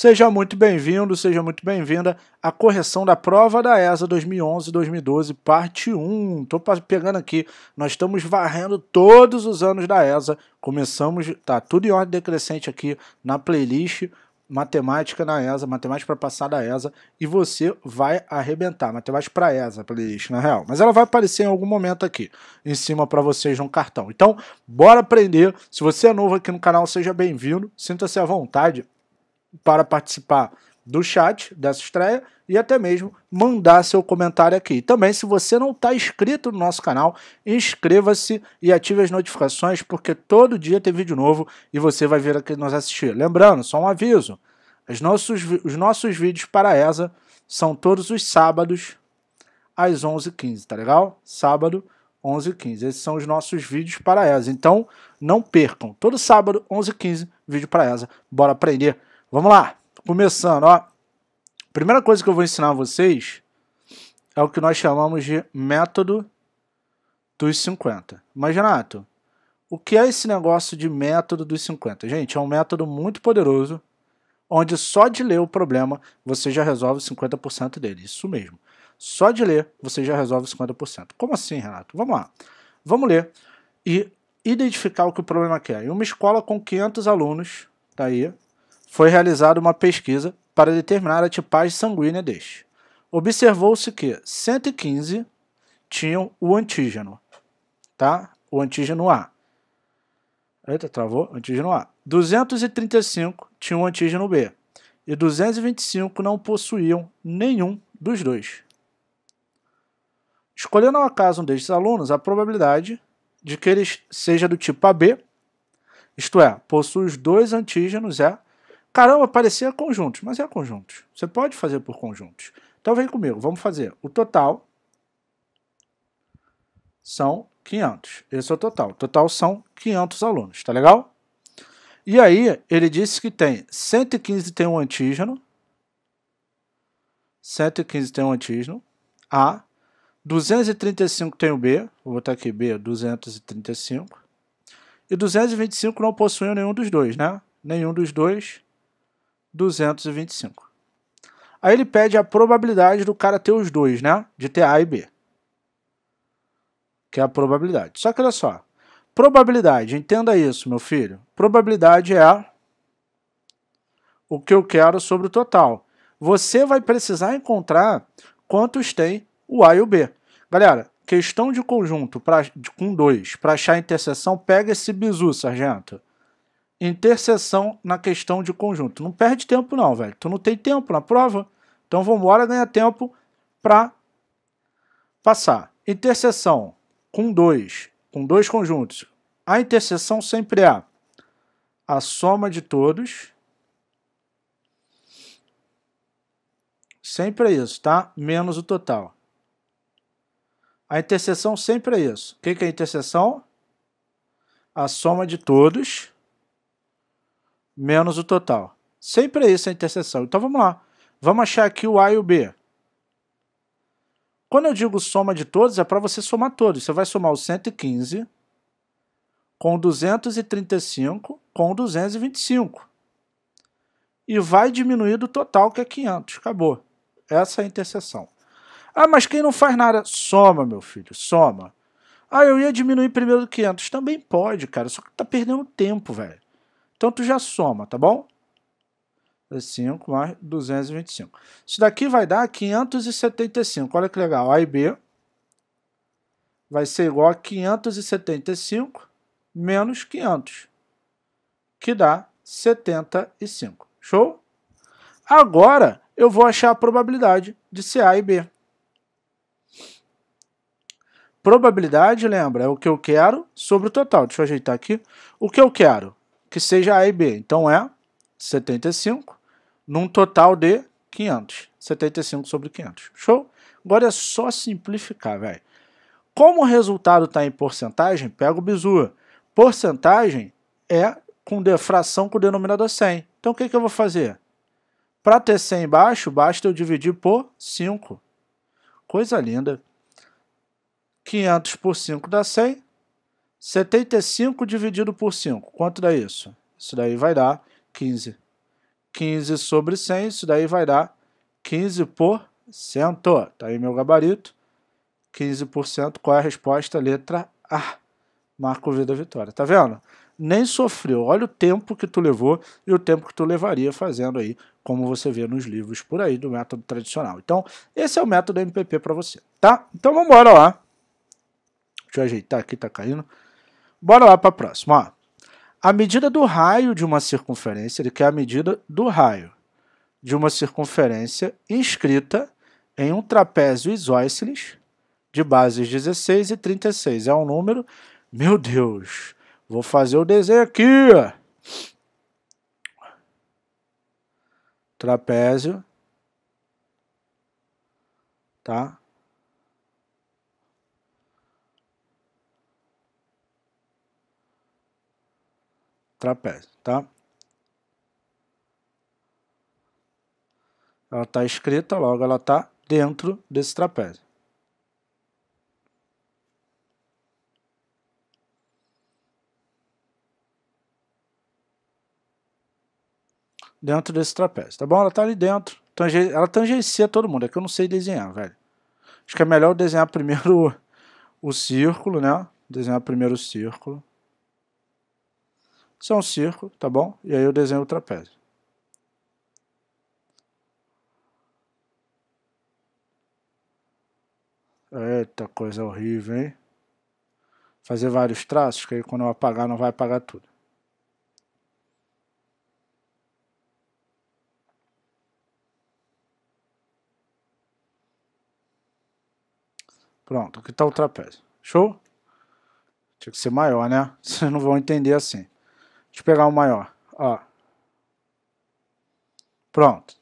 Seja muito bem-vindo, seja muito bem-vinda à correção da prova da ESA 2011-2012, parte 1. Estou pegando aqui, nós estamos varrendo todos os anos da ESA. Começamos, tá tudo em ordem decrescente aqui na playlist Matemática na ESA, Matemática para passar da ESA, e você vai arrebentar. Matemática para ESA, playlist, na real. Mas ela vai aparecer em algum momento aqui, em cima para vocês no cartão. Então, bora aprender. Se você é novo aqui no canal, seja bem-vindo. Sinta-se à vontade para participar do chat dessa estreia e até mesmo mandar seu comentário aqui. Também, se você não está inscrito no nosso canal, inscreva-se e ative as notificações, porque todo dia tem vídeo novo e você vai ver aqui nos assistir. Lembrando, só um aviso: os nossos, os nossos vídeos para a ESA são todos os sábados às 11h15, tá legal? Sábado, 11h15. Esses são os nossos vídeos para a ESA. Então, não percam. Todo sábado, 11h15, vídeo para a ESA. Bora aprender! Vamos lá, começando, ó. Primeira coisa que eu vou ensinar a vocês é o que nós chamamos de método dos 50. Mas, Renato, o que é esse negócio de método dos 50? Gente, é um método muito poderoso, onde só de ler o problema você já resolve 50% dele. Isso mesmo. Só de ler você já resolve 50%. Como assim, Renato? Vamos lá. Vamos ler e identificar o que o problema quer. Em uma escola com 500 alunos, tá aí, foi realizada uma pesquisa para determinar a tipagem sanguínea deste. Observou-se que 115 tinham o antígeno, tá? O antígeno A. Eita, travou, antígeno A. 235 tinham o antígeno B e 225 não possuíam nenhum dos dois. Escolhendo ao acaso um destes alunos, a probabilidade de que ele seja do tipo AB, isto é, possui os dois antígenos, é Caramba, parecia conjuntos, mas é conjuntos. Você pode fazer por conjuntos. Então vem comigo, vamos fazer. O total são 500. Esse é o total. O total são 500 alunos, tá legal? E aí, ele disse que tem 115 tem um antígeno, 115 tem um antígeno, A, 235 tem o B, vou botar aqui B, 235, e 225 não possuem nenhum dos dois, né? Nenhum dos dois 225. Aí ele pede a probabilidade do cara ter os dois, né? De ter A e B. Que é a probabilidade. Só que olha só. Probabilidade, entenda isso, meu filho. Probabilidade é o que eu quero sobre o total. Você vai precisar encontrar quantos tem o A e o B. Galera, questão de conjunto pra, de, com dois para achar a interseção, pega esse bizu, sargento interseção na questão de conjunto. Não perde tempo não, velho. Tu não tem tempo na prova, então vamos embora ganhar tempo para passar. Interseção com dois, com dois conjuntos. A interseção sempre é a soma de todos. Sempre é isso, tá? Menos o total. A interseção sempre é isso. O que é a interseção? A soma de todos menos o total. Sempre é isso a interseção. Então vamos lá. Vamos achar aqui o A e o B. Quando eu digo soma de todos, é para você somar todos. Você vai somar o 115 com 235 com 225. E vai diminuir do total, que é 500. Acabou. Essa é a interseção. Ah, mas quem não faz nada? Soma, meu filho, soma. Ah, eu ia diminuir primeiro do 500. Também pode, cara, só que tá perdendo tempo, velho. Então tu já soma, tá bom? 5 mais 225. Isso daqui vai dar 575. Olha que legal. A e B vai ser igual a 575 menos 500, que dá 75. Show? Agora eu vou achar a probabilidade de ser A e B. Probabilidade, lembra, é o que eu quero sobre o total. Deixa eu ajeitar aqui. O que eu quero? que seja A e B. Então é 75 num total de 500. 75 sobre 500. Show? Agora é só simplificar, velho. Como o resultado está em porcentagem, pega o bizu. Porcentagem é com defração com o denominador 100. Então o que, que eu vou fazer? Para ter 100 embaixo, basta eu dividir por 5. Coisa linda. 500 por 5 dá 100. 75 dividido por 5, quanto dá isso? Isso daí vai dar 15. 15 sobre 100, isso daí vai dar 15%. Está aí meu gabarito. 15%, qual é a resposta? Letra A. Marco Vida vitória, tá vendo? Nem sofreu. Olha o tempo que tu levou e o tempo que tu levaria fazendo aí, como você vê nos livros por aí do método tradicional. Então, esse é o método MPP para você, tá? Então vamos embora lá. Deixa eu ajeitar aqui, tá caindo. Bora lá para a próxima. Ó. A medida do raio de uma circunferência, ele quer a medida do raio de uma circunferência inscrita em um trapézio isósceles de bases 16 e 36. É um número, meu Deus, vou fazer o desenho aqui. Trapézio, tá? trapézio, tá? Ela está escrita, logo ela está dentro desse trapézio. Dentro desse trapézio, tá bom? Ela está ali dentro. Tange... Ela tangencia todo mundo. É que eu não sei desenhar, velho. Acho que é melhor desenhar primeiro o, o círculo, né? Desenhar primeiro o círculo. Isso é um circo, tá bom? E aí eu desenho o trapézio. Eita, coisa horrível, hein? Fazer vários traços, que aí quando eu apagar não vai apagar tudo. Pronto, aqui está o trapézio. Show? Tinha que ser maior, né? Vocês não vão entender assim. Deixa eu pegar o um maior. Ó. Pronto.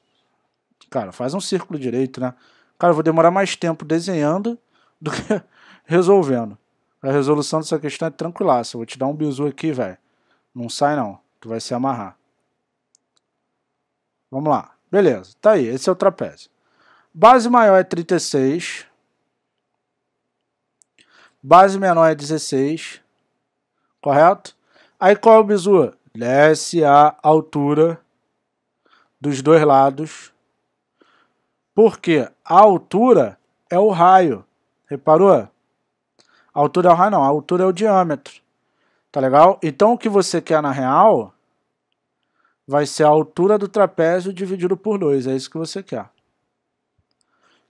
Cara, faz um círculo direito, né? Cara, eu vou demorar mais tempo desenhando do que resolvendo. A resolução dessa questão é tranquilaça. Eu vou te dar um bizu aqui, velho. Não sai não. Tu vai se amarrar. Vamos lá. Beleza. Tá aí. Esse é o trapézio. Base maior é 36. Base menor é 16. Correto? Aí qual é o bizu? Desce a altura dos dois lados. Porque a altura é o raio. Reparou? A altura é o raio, não. A altura é o diâmetro. Tá legal? Então o que você quer na real vai ser a altura do trapézio dividido por 2. É isso que você quer. O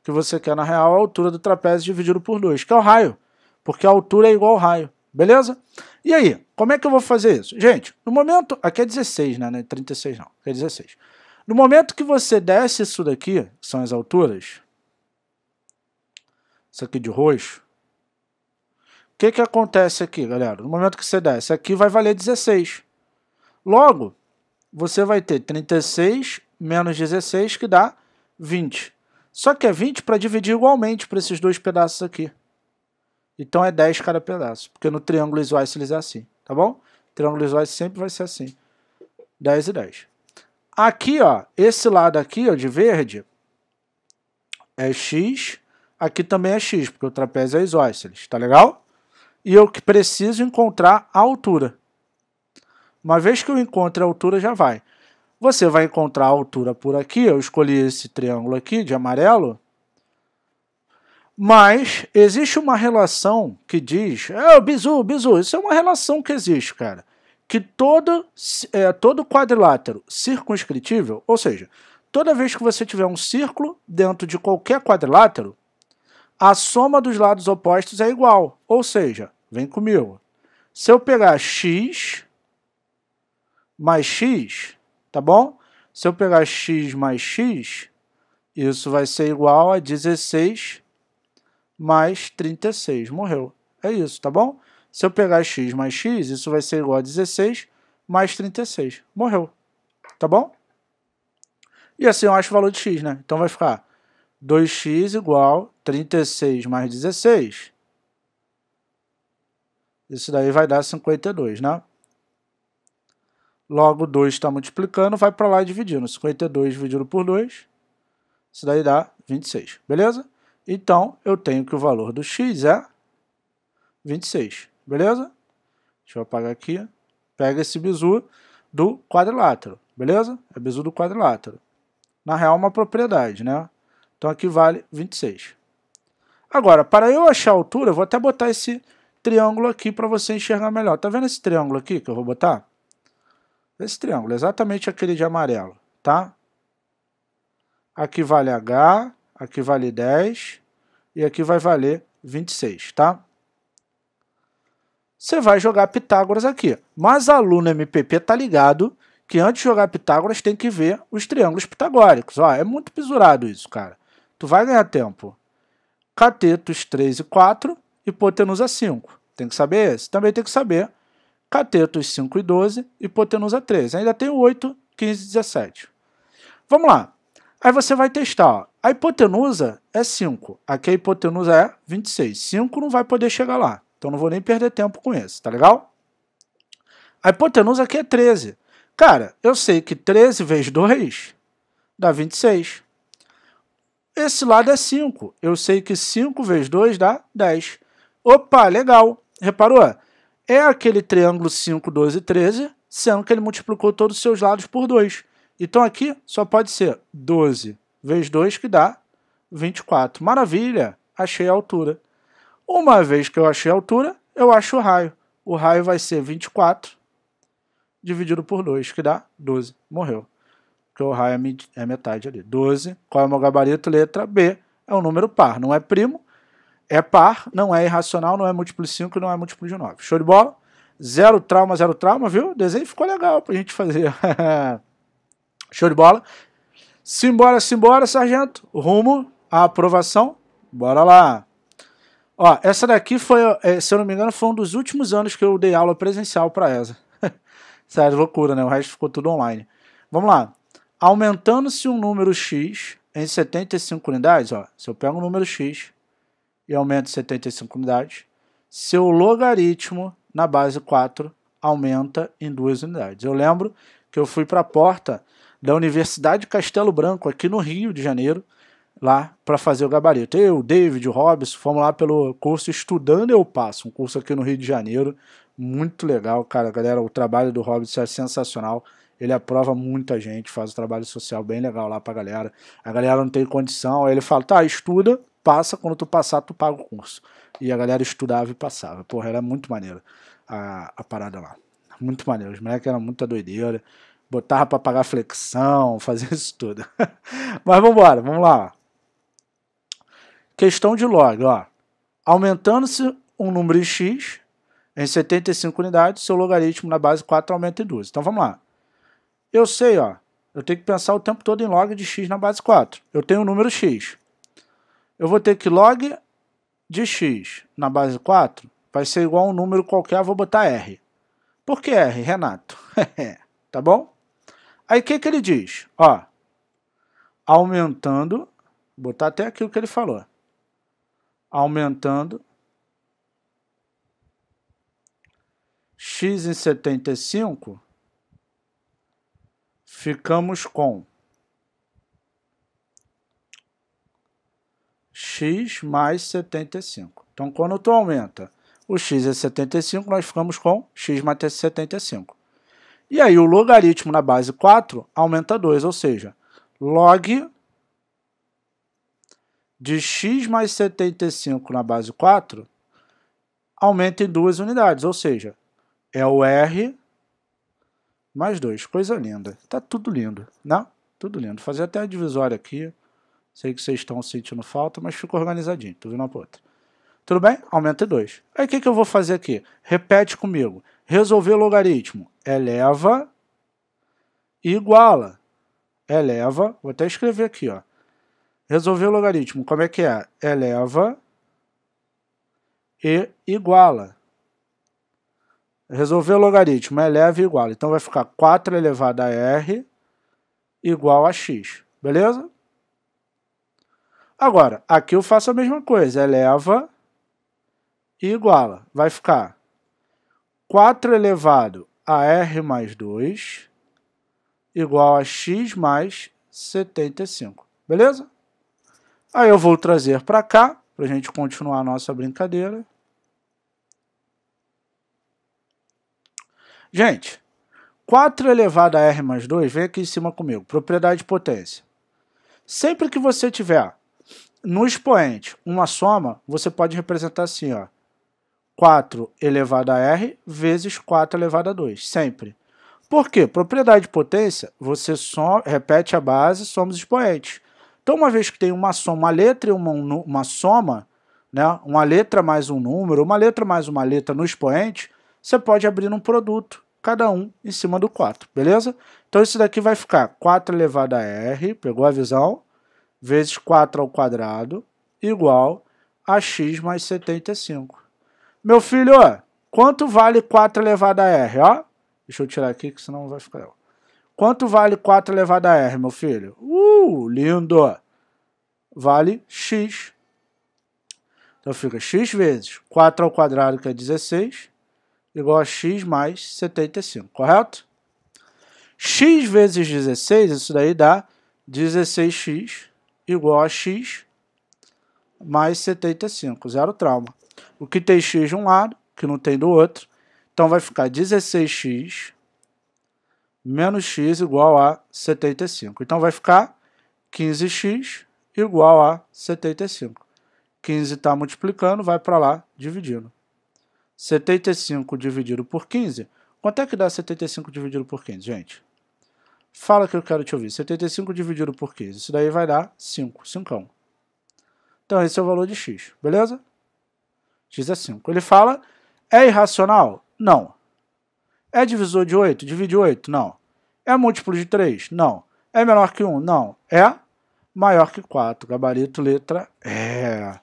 que você quer na real é a altura do trapézio dividido por 2, que é o raio. Porque a altura é igual ao raio. Beleza? E aí, como é que eu vou fazer isso? Gente, no momento, aqui é 16, né? Não é 36 não, aqui é 16. No momento que você desce isso daqui, que são as alturas, isso aqui de roxo, o que que acontece aqui, galera? No momento que você desce, aqui vai valer 16. Logo, você vai ter 36 menos 16, que dá 20. Só que é 20 para dividir igualmente para esses dois pedaços aqui. Então é 10 cada pedaço, porque no triângulo isósceles é assim, tá bom? Triângulo isósceles sempre vai ser assim, 10 e 10. Aqui, ó, esse lado aqui, ó, de verde, é x, aqui também é x, porque o trapézio é isósceles, tá legal? E eu que preciso encontrar a altura. Uma vez que eu encontro a altura, já vai. Você vai encontrar a altura por aqui, eu escolhi esse triângulo aqui de amarelo, mas existe uma relação que diz, é, oh, bizu, bizu, isso é uma relação que existe, cara, que todo, é, todo quadrilátero circunscritível, ou seja, toda vez que você tiver um círculo dentro de qualquer quadrilátero, a soma dos lados opostos é igual, ou seja, vem comigo. Se eu pegar x mais x, tá bom? Se eu pegar x mais x, isso vai ser igual a 16 mais 36. Morreu. É isso, tá bom? Se eu pegar x mais x, isso vai ser igual a 16 mais 36. Morreu. Tá bom? E assim eu acho o valor de x, né? Então vai ficar 2x igual 36 mais 16. Isso daí vai dar 52, né? Logo, 2 está multiplicando, vai para lá dividindo. 52 dividido por 2, isso daí dá 26, beleza? Então, eu tenho que o valor do x é 26, beleza? Deixa eu apagar aqui. Pega esse bizu do quadrilátero, beleza? É bizu do quadrilátero. Na real, é uma propriedade, né? Então, aqui vale 26. Agora, para eu achar a altura, eu vou até botar esse triângulo aqui para você enxergar melhor. Tá vendo esse triângulo aqui que eu vou botar? Esse triângulo, exatamente aquele de amarelo, tá? Aqui vale h, aqui vale 10 e aqui vai valer 26, tá? Você vai jogar Pitágoras aqui, mas aluno MPP tá ligado que antes de jogar Pitágoras tem que ver os triângulos pitagóricos. Ó, é muito pisurado isso, cara. Tu vai ganhar tempo. Catetos 3 e 4, hipotenusa 5. Tem que saber esse. Também tem que saber catetos 5 e 12, hipotenusa 3. Ainda tem 8, 15 e 17. Vamos lá. Aí você vai testar. A hipotenusa é 5. Aqui a hipotenusa é 26. 5 não vai poder chegar lá. Então não vou nem perder tempo com isso, tá legal? A hipotenusa aqui é 13. Cara, eu sei que 13 vezes 2 dá 26. Esse lado é 5. Eu sei que 5 vezes 2 dá 10. Opa, legal. Reparou? É aquele triângulo 5, 12 e 13, sendo que ele multiplicou todos os seus lados por 2. Então aqui só pode ser 12 vezes 2, que dá 24. Maravilha! Achei a altura. Uma vez que eu achei a altura, eu acho o raio. O raio vai ser 24 dividido por 2, que dá 12. Morreu. Porque o raio é, é metade ali. 12. Qual é o meu gabarito? Letra B. É um número par. Não é primo, é par, não é irracional, não é múltiplo de 5, não é múltiplo de 9. Show de bola? Zero trauma, zero trauma, viu? O desenho ficou legal pra gente fazer. Show de bola. Simbora, simbora, sargento. Rumo à aprovação. Bora lá. Ó, essa daqui foi, é, se eu não me engano, foi um dos últimos anos que eu dei aula presencial para essa. Sério, é loucura, né? O resto ficou tudo online. Vamos lá. Aumentando-se um número X em 75 unidades, ó, se eu pego um número X e aumento 75 unidades, seu logaritmo na base 4 aumenta em duas unidades. Eu lembro que eu fui para a porta da Universidade Castelo Branco, aqui no Rio de Janeiro, lá para fazer o gabarito. Eu, David, o Robson, fomos lá pelo curso Estudando Eu Passo, um curso aqui no Rio de Janeiro, muito legal, cara, galera, o trabalho do Robson é sensacional. Ele aprova muita gente, faz um trabalho social bem legal lá pra galera. A galera não tem condição, aí ele fala: "Tá, estuda, passa, quando tu passar tu paga o curso". E a galera estudava e passava. Porra, era muito maneiro a, a parada lá. Muito maneiro, os moleques eram muita doideira botava para pagar flexão, fazer isso tudo. Mas vamos embora, vamos lá. Questão de log, ó. Aumentando-se um número em x em 75 unidades, seu logaritmo na base 4 aumenta em 12. Então vamos lá. Eu sei, ó, eu tenho que pensar o tempo todo em log de x na base 4. Eu tenho o um número x. Eu vou ter que log de x na base 4 vai ser igual a um número qualquer, vou botar r. Por que r, Renato? É, tá bom? Aí o que, que ele diz? Ó, aumentando, vou botar até aqui o que ele falou. Aumentando x em 75, ficamos com x mais 75. Então, quando tu aumenta o x é 75, nós ficamos com x mais 75. E aí o logaritmo na base 4 aumenta 2, ou seja, log de x mais 75 na base 4 aumenta em 2 unidades, ou seja, é o r mais 2. Coisa linda. Tá tudo lindo, né? Tudo lindo. Vou fazer até a divisória aqui. Sei que vocês estão sentindo falta, mas ficou organizadinho. Tudo uma para outra. Tudo bem? Aumenta em 2. Aí o que, que eu vou fazer aqui? Repete comigo. Resolver logaritmo. Eleva e iguala. Eleva, vou até escrever aqui, ó. Resolver logaritmo, como é que é? Eleva e iguala. Resolver logaritmo, eleva e iguala. Então vai ficar 4 elevado a r igual a x, beleza? Agora, aqui eu faço a mesma coisa, eleva e iguala. Vai ficar 4 elevado a R mais 2 igual a X mais 75. Beleza? Aí eu vou trazer para cá, para a gente continuar a nossa brincadeira. Gente, 4 elevado a R mais 2, vem aqui em cima comigo, propriedade de potência. Sempre que você tiver no expoente uma soma, você pode representar assim, ó. 4 elevado a R vezes 4 elevado a 2, sempre. Por quê? Propriedade de potência, você só repete a base, soma os expoentes. Então, uma vez que tem uma soma, uma letra e uma, uma soma, né, uma letra mais um número, uma letra mais uma letra no expoente, você pode abrir um produto, cada um em cima do 4, beleza? Então, isso daqui vai ficar 4 elevado a R, pegou a visão, vezes 4 ao quadrado, igual a x mais 75. Meu filho, quanto vale 4 elevado a R, ó? Deixa eu tirar aqui, que senão vai ficar... Quanto vale 4 elevado a R, meu filho? Uh, lindo! Vale x. Então fica x vezes 4 ao quadrado, que é 16, igual a x mais 75, correto? x vezes 16, isso daí dá 16x igual a x mais 75, zero trauma. O que tem x de um lado, que não tem do outro. Então vai ficar 16x menos x igual a 75. Então vai ficar 15x igual a 75. 15 está multiplicando, vai para lá dividindo. 75 dividido por 15. Quanto é que dá 75 dividido por 15, gente? Fala que eu quero te ouvir. 75 dividido por 15. Isso daí vai dar 5, 5. Então esse é o valor de x, beleza? 15. Assim, ele fala: é irracional? Não. É divisor de 8? Divide 8? Não. É múltiplo de 3? Não. É menor que 1? Não. É maior que 4. Gabarito, letra é.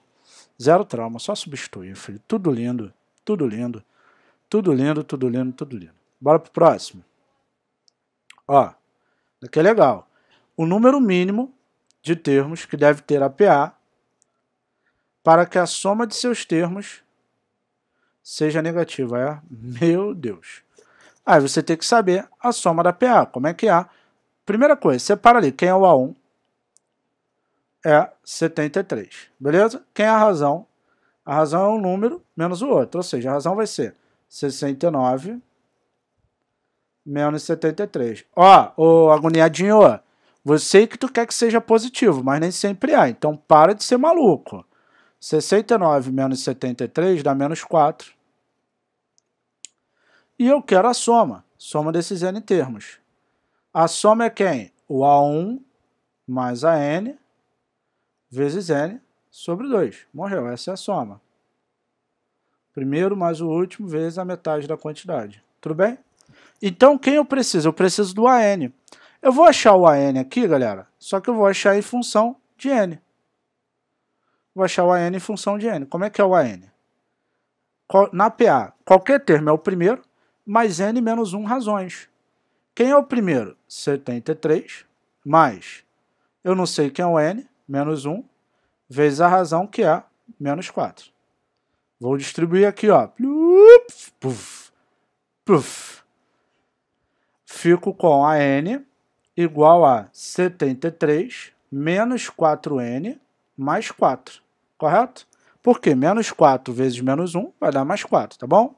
Zero trauma, só substituir, filho. Tudo lindo, tudo lindo. Tudo lindo, tudo lindo, tudo lindo. Bora pro próximo. Ó, daqui é legal. O número mínimo de termos que deve ter a PA para que a soma de seus termos seja negativa. É? Meu Deus. Aí você tem que saber a soma da PA. Como é que é? Primeira coisa, separa ali quem é o A1. É 73. Beleza? Quem é a razão? A razão é um número menos o outro. Ou seja, a razão vai ser 69 menos 73. Ó, ô agoniadinho, ó. Você que tu quer que seja positivo, mas nem sempre é. Então para de ser maluco. 69 menos 73 dá menos 4. E eu quero a soma, soma desses n termos. A soma é quem? O A1 mais a n vezes n sobre 2. Morreu, essa é a soma. Primeiro mais o último vezes a metade da quantidade. Tudo bem? Então, quem eu preciso? Eu preciso do AN. Eu vou achar o AN aqui, galera, só que eu vou achar em função de N vou achar o AN em função de N. Como é que é o AN? Na PA, qualquer termo é o primeiro, mais N menos 1 razões. Quem é o primeiro? 73, mais eu não sei quem é o N, menos 1, vezes a razão que é menos 4. Vou distribuir aqui, ó. Fico com a N igual a 73 menos 4N mais 4 correto? Porque menos 4 vezes menos 1 vai dar mais 4, tá bom?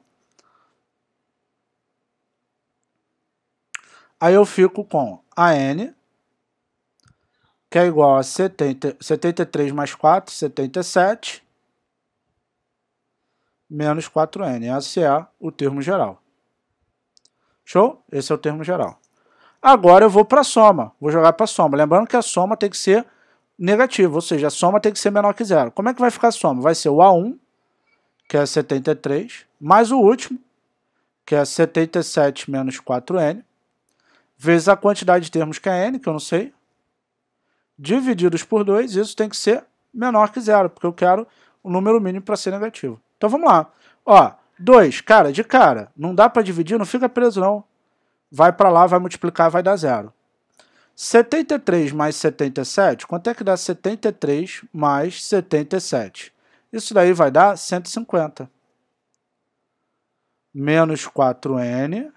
Aí eu fico com a n, que é igual a 70, 73 mais 4, 77, menos 4N. Esse é o termo geral. Show? Esse é o termo geral. Agora eu vou para a soma. Vou jogar para a soma. Lembrando que a soma tem que ser negativo, ou seja, a soma tem que ser menor que zero. Como é que vai ficar a soma? Vai ser o A1, que é 73, mais o último, que é 77 menos 4n, vezes a quantidade de termos que é n, que eu não sei, divididos por 2, isso tem que ser menor que zero, porque eu quero o número mínimo para ser negativo. Então vamos lá. Ó, 2, cara, de cara, não dá para dividir, não fica preso não. Vai para lá, vai multiplicar, vai dar zero. 73 mais 77, quanto é que dá 73 mais 77? Isso daí vai dar 150. Menos 4n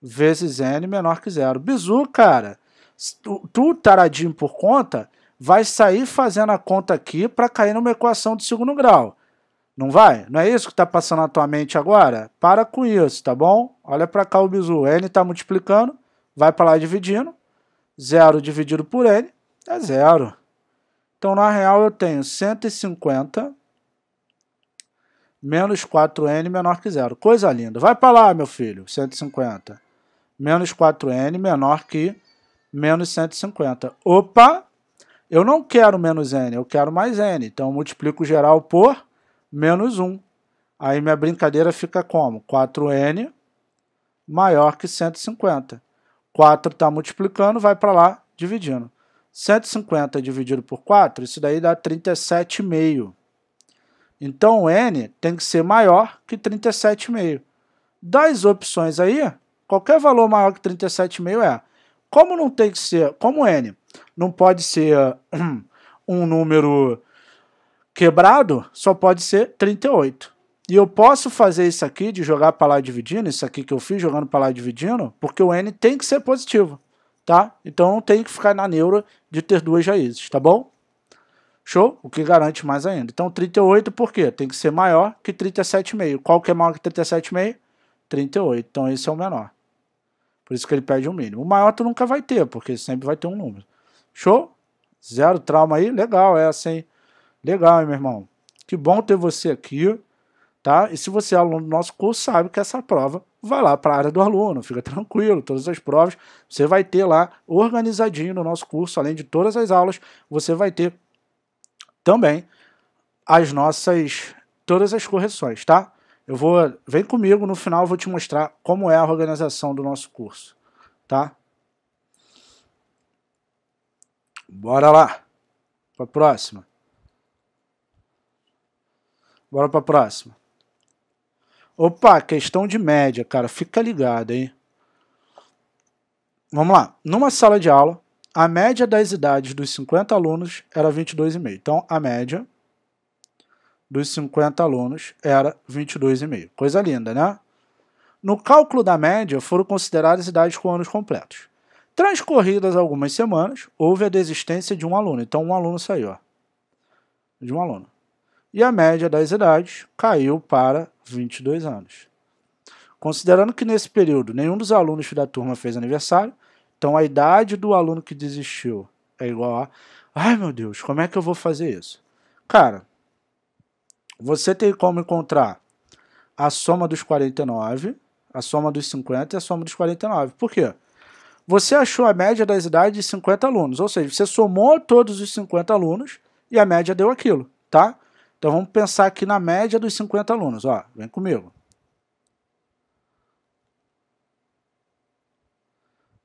vezes n menor que zero. Bizu, cara. Tu, taradinho por conta, vai sair fazendo a conta aqui para cair numa equação de segundo grau. Não vai? Não é isso que está passando na tua mente agora? Para com isso, tá bom? Olha para cá o bizu. n está multiplicando, vai para lá dividindo 0 dividido por n é zero. Então, na real, eu tenho 150 menos 4n menor que zero. Coisa linda. Vai para lá, meu filho, 150. Menos 4n menor que menos 150. Opa! Eu não quero menos n, eu quero mais n. Então, multiplico geral por menos 1. Aí minha brincadeira fica como? 4n maior que 150. 4 está multiplicando, vai para lá dividindo. 150 dividido por 4, isso daí dá 37,5. Então o n tem que ser maior que 37,5. Das opções aí, qualquer valor maior que 37,5 é. Como não tem que ser, como n não pode ser um número quebrado, só pode ser 38. E eu posso fazer isso aqui de jogar para lá dividindo, isso aqui que eu fiz jogando para lá dividindo, porque o n tem que ser positivo, tá? Então tem que ficar na neura de ter duas raízes, tá bom? Show? O que garante mais ainda. Então 38 por quê? Tem que ser maior que 37,5. Qual que é maior que 37,5? 38. Então esse é o menor. Por isso que ele pede um mínimo. O maior tu nunca vai ter, porque sempre vai ter um número. Show? Zero trauma aí? Legal essa, hein? Legal, hein, meu irmão? Que bom ter você aqui tá? E se você é aluno do nosso curso, sabe que essa prova vai lá para a área do aluno, fica tranquilo, todas as provas você vai ter lá organizadinho no nosso curso, além de todas as aulas, você vai ter também as nossas todas as correções, tá? Eu vou, vem comigo no final eu vou te mostrar como é a organização do nosso curso, tá? Bora lá. Para próxima. Bora para próxima. Opa, questão de média, cara, fica ligado, hein? Vamos lá. Numa sala de aula, a média das idades dos 50 alunos era 22,5. Então, a média dos 50 alunos era 22,5. Coisa linda, né? No cálculo da média, foram consideradas idades com anos completos. Transcorridas algumas semanas, houve a desistência de um aluno. Então, um aluno saiu, ó, De um aluno e a média das idades caiu para 22 anos. Considerando que nesse período nenhum dos alunos da turma fez aniversário, então a idade do aluno que desistiu é igual a. Ai meu Deus, como é que eu vou fazer isso? Cara, você tem como encontrar a soma dos 49, a soma dos 50 e a soma dos 49. Por quê? Você achou a média das idades de 50 alunos, ou seja, você somou todos os 50 alunos e a média deu aquilo, tá? Então vamos pensar aqui na média dos 50 alunos. Ó, vem comigo.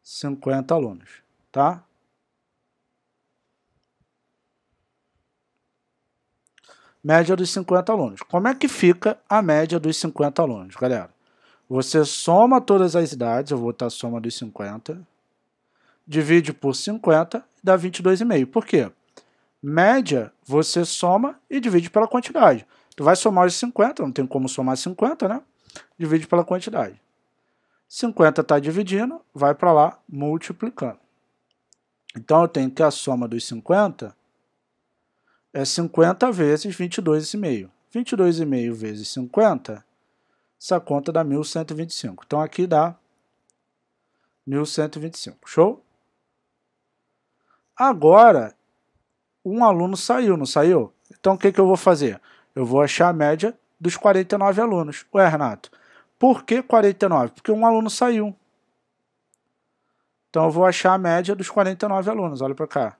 50 alunos, tá? Média dos 50 alunos. Como é que fica a média dos 50 alunos, galera? Você soma todas as idades, eu vou botar a soma dos 50, divide por 50 dá 22,5. Por quê? média, você soma e divide pela quantidade. Tu vai somar os 50, não tem como somar 50, né? Divide pela quantidade. 50 está dividindo, vai para lá multiplicando. Então eu tenho que a soma dos 50 é 50 vezes 22,5. 22,5 vezes 50, essa conta dá 1.125. Então aqui dá 1.125, show? Agora um aluno saiu, não saiu? Então o que, que eu vou fazer? Eu vou achar a média dos 49 alunos. Ué, Renato, por que 49? Porque um aluno saiu. Então eu vou achar a média dos 49 alunos. Olha para cá.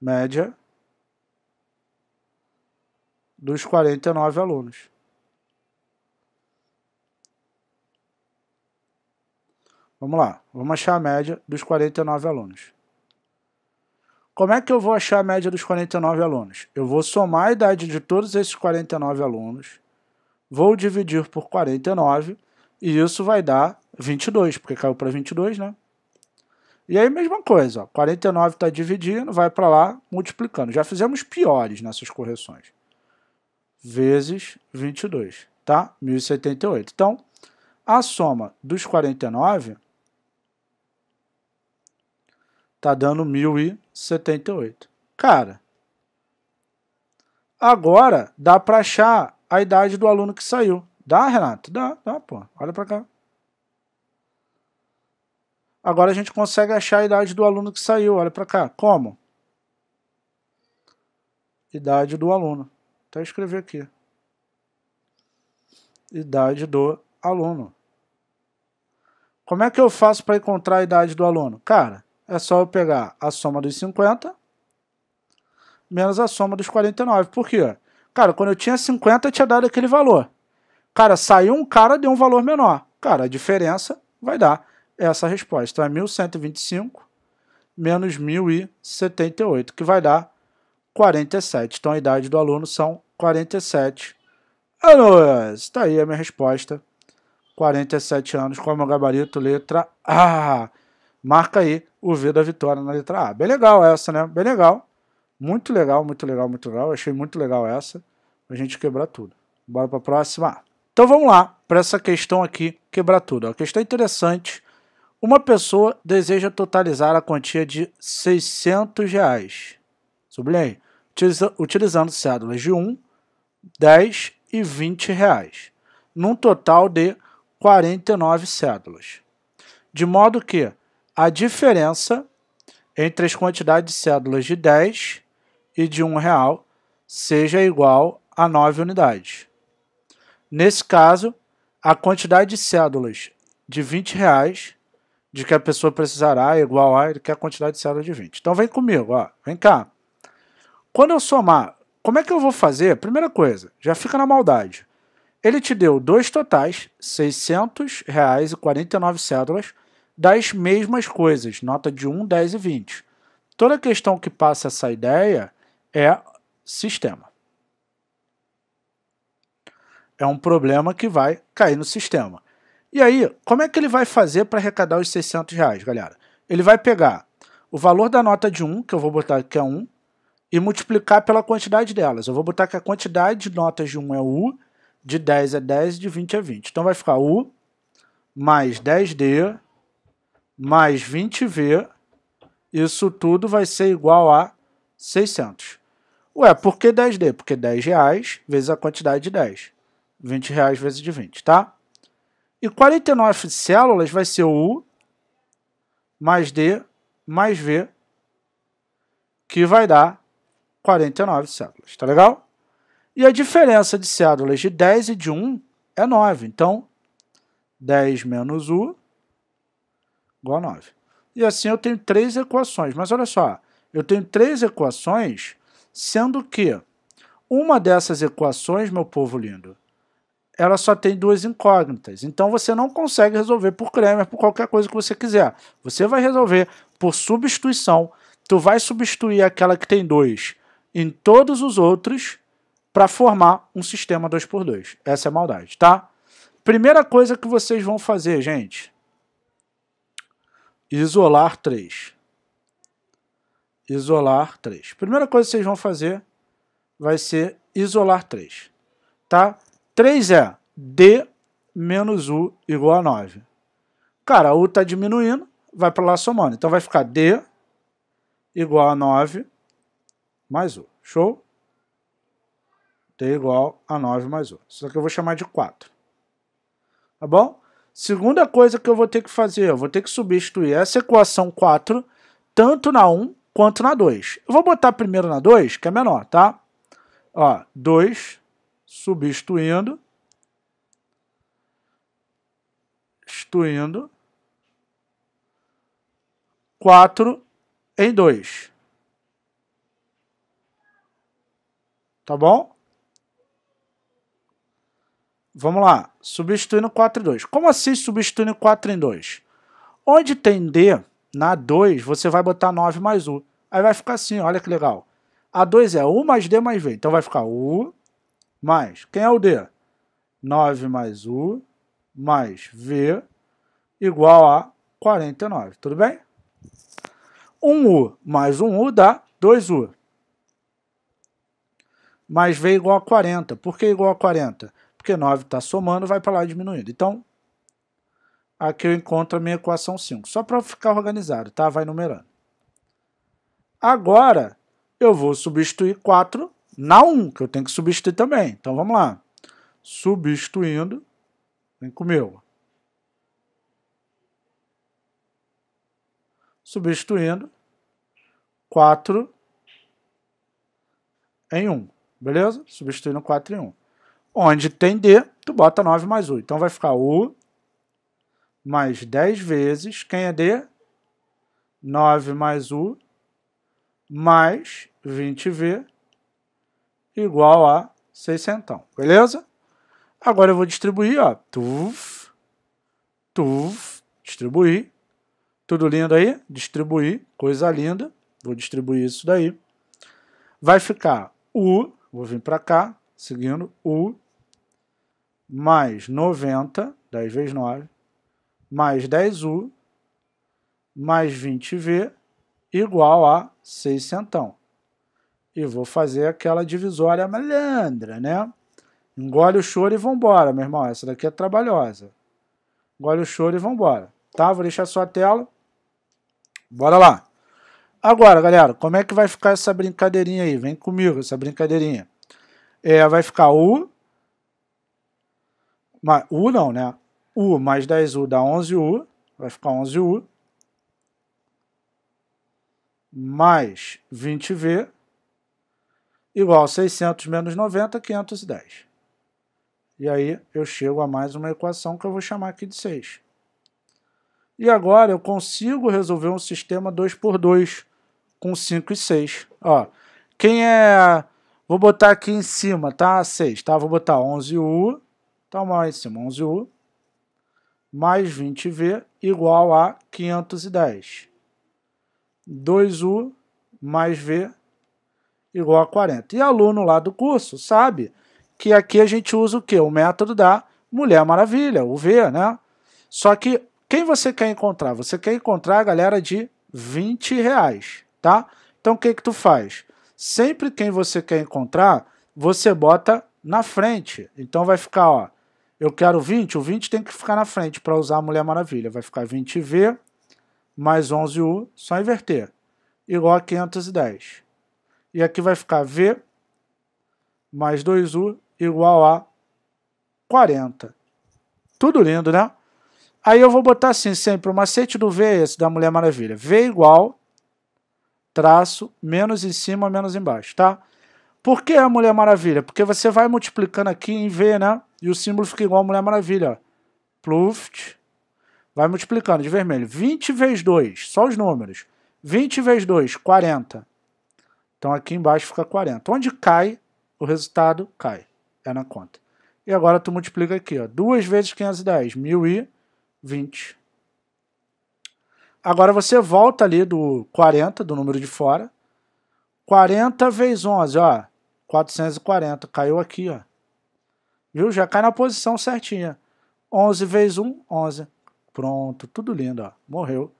Média dos 49 alunos. Vamos lá, vamos achar a média dos 49 alunos. Como é que eu vou achar a média dos 49 alunos? Eu vou somar a idade de todos esses 49 alunos, vou dividir por 49 e isso vai dar 22, porque caiu para 22, né? E aí, mesma coisa, ó, 49 está dividindo, vai para lá multiplicando. Já fizemos piores nessas correções. Vezes 22, tá? 1078. Então, a soma dos 49 Tá dando 1078. Cara, agora dá para achar a idade do aluno que saiu. Dá, Renato? Dá, dá, pô. Olha para cá. Agora a gente consegue achar a idade do aluno que saiu. Olha para cá. Como? Idade do aluno. Até escrever aqui. Idade do aluno. Como é que eu faço para encontrar a idade do aluno? Cara, é só eu pegar a soma dos 50 menos a soma dos 49. Por quê? Cara, quando eu tinha 50, eu tinha dado aquele valor. Cara, saiu um cara, de um valor menor. Cara, a diferença vai dar essa resposta. Então é 1125 menos 1078, que vai dar 47. Então a idade do aluno são 47 anos. Está aí a minha resposta. 47 anos, qual é o meu gabarito? Letra A. Marca aí o V da vitória na letra A. Bem legal essa, né? Bem legal. Muito legal, muito legal, muito legal. Achei muito legal essa. A gente quebrar tudo. Bora para a próxima. Então vamos lá para essa questão aqui, quebrar tudo. É a questão interessante. Uma pessoa deseja totalizar a quantia de 600 reais. Sublinhei. utilizando cédulas de 1, 10 e 20 reais. Num total de 49 cédulas. De modo que a diferença entre as quantidades de cédulas de 10 e de 1 real seja igual a 9 unidades. Nesse caso, a quantidade de cédulas de 20 reais de que a pessoa precisará é igual a que a quantidade de cédulas de 20. Então vem comigo, ó, vem cá. Quando eu somar, como é que eu vou fazer? Primeira coisa, já fica na maldade. Ele te deu dois totais, 600 reais e 49 cédulas, das mesmas coisas, nota de 1, 10 e 20. Toda questão que passa essa ideia é sistema. É um problema que vai cair no sistema. E aí, como é que ele vai fazer para arrecadar os 600 reais, galera? Ele vai pegar o valor da nota de 1, que eu vou botar que é 1, e multiplicar pela quantidade delas. Eu vou botar que a quantidade de notas de 1 é U, de 10 é 10, e de 20 é 20. Então vai ficar U mais 10D mais 20V, isso tudo vai ser igual a 600. Ué, por que 10D? Porque 10 reais vezes a quantidade de 10. 20 reais vezes de 20, tá? E 49 células vai ser U mais D mais V, que vai dar 49 células, tá legal? E a diferença de células de 10 e de 1 é 9. Então, 10 menos U igual a 9. E assim eu tenho três equações. Mas olha só, eu tenho três equações, sendo que uma dessas equações, meu povo lindo, ela só tem duas incógnitas. Então você não consegue resolver por Kremer, por qualquer coisa que você quiser. Você vai resolver por substituição. Tu vai substituir aquela que tem dois em todos os outros para formar um sistema 2x2. Essa é a maldade, tá? Primeira coisa que vocês vão fazer, gente, isolar 3. Isolar 3. Primeira coisa que vocês vão fazer vai ser isolar 3. Tá? 3 é D menos U igual a 9. Cara, U está diminuindo, vai para lá somando. Então vai ficar D igual a 9 mais U. Show? D igual a 9 mais 1. Só que eu vou chamar de 4. Tá bom? Segunda coisa que eu vou ter que fazer, eu vou ter que substituir essa equação 4 tanto na 1 quanto na 2. Eu vou botar primeiro na 2, que é menor, tá? Ó, 2 substituindo substituindo 4 em 2. Tá bom? Vamos lá, substituindo 4 em 2. Como assim substituindo 4 em 2? Onde tem D, na 2, você vai botar 9 mais 1. Aí vai ficar assim, olha que legal. A 2 é U mais D mais V. Então vai ficar U mais... Quem é o D? 9 mais U mais V igual a 49, tudo bem? 1U mais 1U dá 2U. Mais V é igual a 40. Por que é igual a 40? porque 9 está somando, vai para lá diminuindo. Então, aqui eu encontro a minha equação 5. Só para ficar organizado, tá? Vai numerando. Agora, eu vou substituir 4 na 1, que eu tenho que substituir também. Então, vamos lá. Substituindo, vem comigo. Substituindo 4 em 1, beleza? Substituindo 4 em 1 onde tem D, tu bota 9 mais 1. Então vai ficar U mais 10 vezes, quem é D? 9 mais U mais 20V igual a 600, beleza? Agora eu vou distribuir, ó, tuf, tuf, distribuir, tudo lindo aí? Distribuir, coisa linda, vou distribuir isso daí. Vai ficar U, vou vir para cá, seguindo U mais 90, 10 vezes 9, mais 10U, mais 20V, igual a 6 centão. E vou fazer aquela divisória malandra, né? Engole o choro e vambora, meu irmão. Essa daqui é trabalhosa. Engole o choro e vambora. Tá? Vou deixar sua tela. Bora lá. Agora, galera, como é que vai ficar essa brincadeirinha aí? Vem comigo, essa brincadeirinha. É, vai ficar U mas, U não, né? U mais 10U dá 11U, vai ficar 11U. Mais 20V igual a 600 menos 90, 510. E aí eu chego a mais uma equação que eu vou chamar aqui de 6. E agora eu consigo resolver um sistema 2 por 2 com 5 e 6. Ó, quem é... Vou botar aqui em cima, tá? 6, tá? Vou botar 11U então, mais 11U mais 20V igual a 510. 2U mais V igual a 40. E aluno lá do curso sabe que aqui a gente usa o quê? O método da Mulher Maravilha, o V, né? Só que quem você quer encontrar? Você quer encontrar a galera de 20 reais, tá? Então o que que tu faz? Sempre quem você quer encontrar, você bota na frente. Então vai ficar, ó, eu quero 20, o 20 tem que ficar na frente para usar a Mulher Maravilha. Vai ficar 20V mais 11U, só inverter, igual a 510. E aqui vai ficar V mais 2U igual a 40. Tudo lindo, né? Aí eu vou botar assim sempre, o macete do V é esse, da Mulher Maravilha. V igual, traço, menos em cima, menos embaixo, tá? Por que a Mulher Maravilha? Porque você vai multiplicando aqui em V, né? E o símbolo fica igual a Mulher Maravilha, ó. Pluft. Vai multiplicando de vermelho. 20 vezes 2, só os números. 20 vezes 2, 40. Então aqui embaixo fica 40. Onde cai, o resultado cai. É na conta. E agora tu multiplica aqui, ó. 2 vezes 510, 1020. Agora você volta ali do 40, do número de fora. 40 vezes 11, ó. 440. Caiu aqui, ó. Viu? Já cai na posição certinha. 11 vezes 1, 11. Pronto, tudo lindo, ó. Morreu.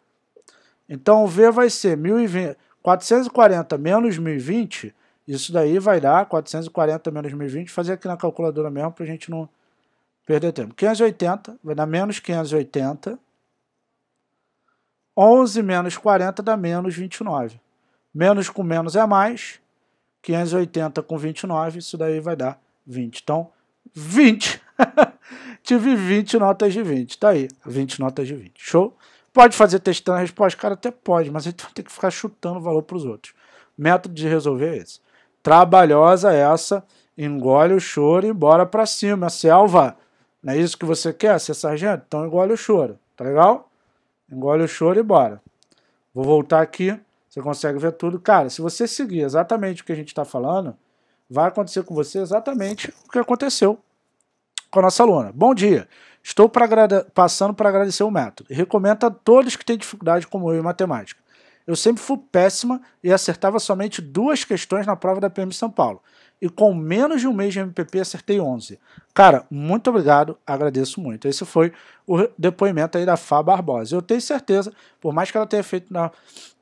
Então o V vai ser 1020, 440 menos 1020. Isso daí vai dar 440 menos 1020. Vou Fazer aqui na calculadora mesmo para a gente não perder tempo. 580 vai dar menos 580. 11 menos 40 dá menos 29. Menos com menos é mais. 580 com 29, isso daí vai dar 20. Então, 20. Tive 20 notas de 20. Tá aí, 20 notas de 20. Show? Pode fazer testando a resposta? Cara, até pode, mas então tem vai ter que ficar chutando o valor para os outros. Método de resolver é esse. Trabalhosa essa, engole o choro e bora para cima. Selva, não é isso que você quer, ser sargento? Então engole o choro, tá legal? Engole o choro e bora. Vou voltar aqui. Você consegue ver tudo. Cara, se você seguir exatamente o que a gente está falando, vai acontecer com você exatamente o que aconteceu com a nossa aluna. Bom dia. Estou pra passando para agradecer o método. Recomendo a todos que têm dificuldade como eu em matemática. Eu sempre fui péssima e acertava somente duas questões na prova da PM São Paulo. E com menos de um mês de MPP acertei 11. Cara, muito obrigado, agradeço muito. Esse foi o depoimento aí da Fá Barbosa. Eu tenho certeza, por mais que ela tenha feito na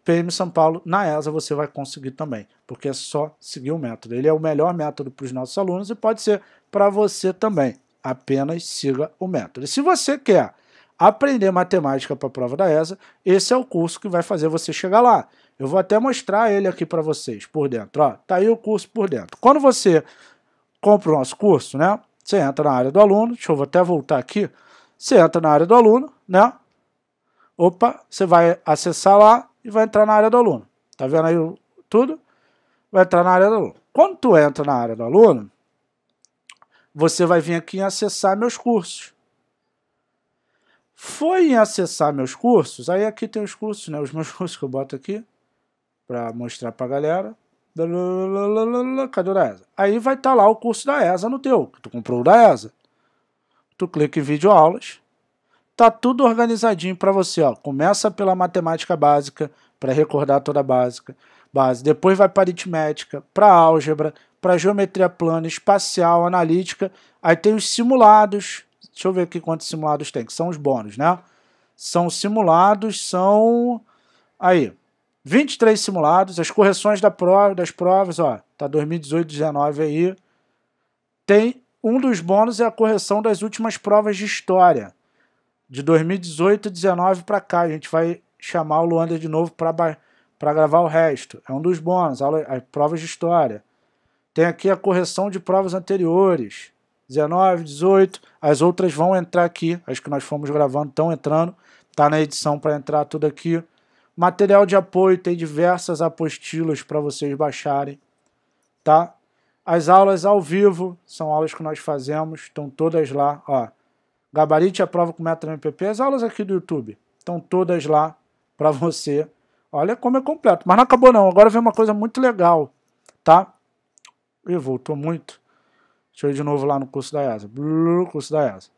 PM São Paulo, na ESA você vai conseguir também, porque é só seguir o método. Ele é o melhor método para os nossos alunos e pode ser para você também. Apenas siga o método. E se você quer aprender matemática para a prova da ESA, esse é o curso que vai fazer você chegar lá. Eu vou até mostrar ele aqui para vocês por dentro. Está tá aí o curso por dentro. Quando você compra o nosso curso, né? Você entra na área do aluno. Deixa eu até voltar aqui. Você entra na área do aluno, né? Opa, você vai acessar lá e vai entrar na área do aluno. Tá vendo aí tudo? Vai entrar na área do aluno. Quando tu entra na área do aluno, você vai vir aqui em acessar meus cursos. Foi em acessar meus cursos, aí aqui tem os cursos, né? Os meus cursos que eu boto aqui para mostrar pra galera. Cadê o da ESA? Aí vai estar tá lá o curso da ESA no teu, que tu comprou o da ESA. Tu clica em vídeo aulas tá tudo organizadinho para você, ó. Começa pela matemática básica, para recordar toda a básica, base. Depois vai para aritmética, para álgebra, para geometria plana, espacial, analítica. Aí tem os simulados. Deixa eu ver aqui quantos simulados tem, que são os bônus, né? São simulados, são aí 23 simulados, as correções da prova, das provas, ó, tá 2018, 19 aí. Tem um dos bônus é a correção das últimas provas de história de 2018 e 19 para cá, a gente vai chamar o Luanda de novo para gravar o resto. É um dos bônus, aula, as provas de história. Tem aqui a correção de provas anteriores. 19, 18, as outras vão entrar aqui, as que nós fomos gravando estão entrando, está na edição para entrar tudo aqui. Material de apoio tem diversas apostilas para vocês baixarem, tá? As aulas ao vivo são aulas que nós fazemos, estão todas lá, ó. Gabarite aprova com metro MPP, as aulas aqui do YouTube estão todas lá para você. Olha como é completo. Mas não acabou não, agora vem uma coisa muito legal, tá? E voltou muito. Deixa eu ir de novo lá no curso da ESA. Blu, curso da ESA.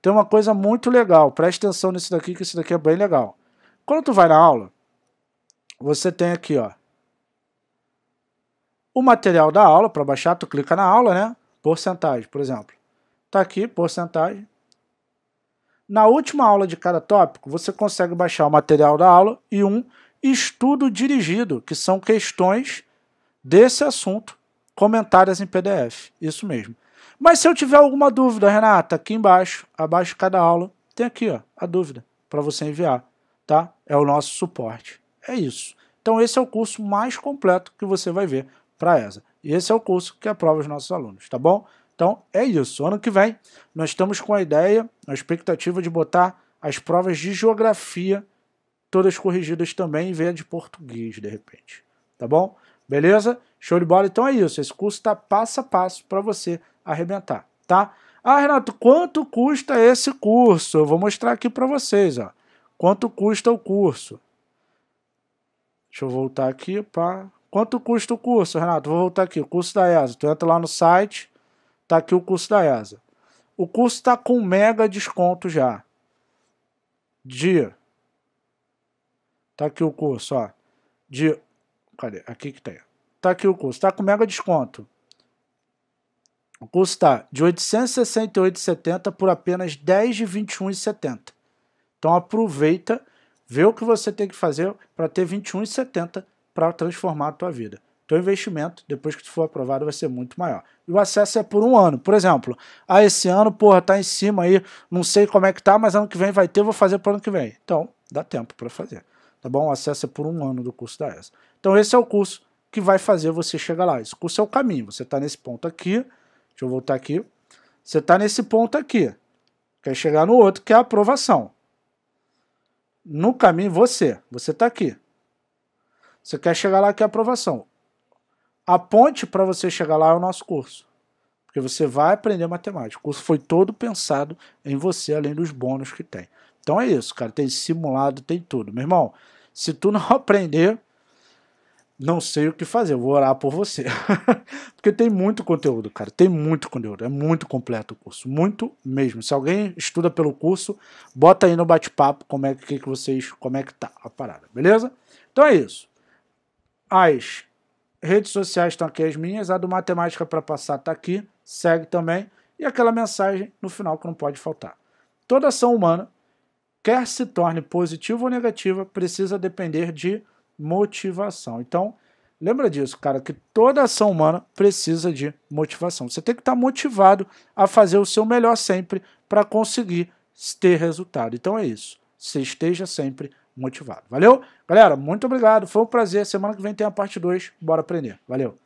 Tem uma coisa muito legal, presta atenção nesse daqui, que esse daqui é bem legal. Quando tu vai na aula, você tem aqui, ó, o material da aula, para baixar, tu clica na aula, né? Porcentagem, por exemplo. Está aqui, porcentagem. Na última aula de cada tópico, você consegue baixar o material da aula e um estudo dirigido, que são questões desse assunto, comentadas em PDF. Isso mesmo. Mas se eu tiver alguma dúvida, Renata, aqui embaixo, abaixo de cada aula, tem aqui ó, a dúvida para você enviar, tá? É o nosso suporte. É isso. Então esse é o curso mais completo que você vai ver para essa. E esse é o curso que aprova os nossos alunos, tá bom? Então é isso. Ano que vem nós estamos com a ideia, a expectativa de botar as provas de geografia todas corrigidas também e ver de português de repente. Tá bom? Beleza? Show de bola. Então é isso. Esse curso está passo a passo para você arrebentar, tá? Ah, Renato, quanto custa esse curso? Eu vou mostrar aqui para vocês, ó. Quanto custa o curso? Deixa eu voltar aqui para Quanto custa o curso, Renato? Vou voltar aqui. O curso da ESA. Tu entra lá no site Tá aqui o curso da ESA. O curso está com mega desconto já. De. Tá aqui o curso, ó. De. Cadê? Aqui que tem. Tá aqui o curso. Tá com mega desconto. O curso tá de R$ 868,70 por apenas 10 de R$ 21,70. Então aproveita, vê o que você tem que fazer para ter R$ 21,70 para transformar a tua vida. Então investimento, depois que for aprovado, vai ser muito maior. E o acesso é por um ano. Por exemplo, ah, esse ano, porra, tá em cima aí, não sei como é que tá, mas ano que vem vai ter, vou fazer pro ano que vem. Então, dá tempo para fazer. Tá bom? O acesso é por um ano do curso da ESA. Então esse é o curso que vai fazer você chegar lá. Esse curso é o caminho. Você tá nesse ponto aqui. Deixa eu voltar aqui. Você tá nesse ponto aqui. Quer chegar no outro, que é a aprovação. No caminho, você. Você tá aqui. Você quer chegar lá, que é a aprovação. A ponte para você chegar lá é o nosso curso. Porque você vai aprender matemática. O curso foi todo pensado em você, além dos bônus que tem. Então é isso, cara. Tem simulado, tem tudo. Meu irmão, se tu não aprender, não sei o que fazer. Eu vou orar por você. Porque tem muito conteúdo, cara. Tem muito conteúdo. É muito completo o curso. Muito mesmo. Se alguém estuda pelo curso, bota aí no bate-papo como é que, que vocês. como é que tá a parada, beleza? Então é isso. As redes sociais estão aqui as minhas, a do Matemática para Passar está aqui, segue também, e aquela mensagem no final que não pode faltar. Toda ação humana, quer se torne positiva ou negativa, precisa depender de motivação. Então, lembra disso, cara, que toda ação humana precisa de motivação. Você tem que estar tá motivado a fazer o seu melhor sempre para conseguir ter resultado. Então é isso. Você esteja sempre motivado motivado. Valeu? Galera, muito obrigado. Foi um prazer. Semana que vem tem a parte 2. Bora aprender. Valeu!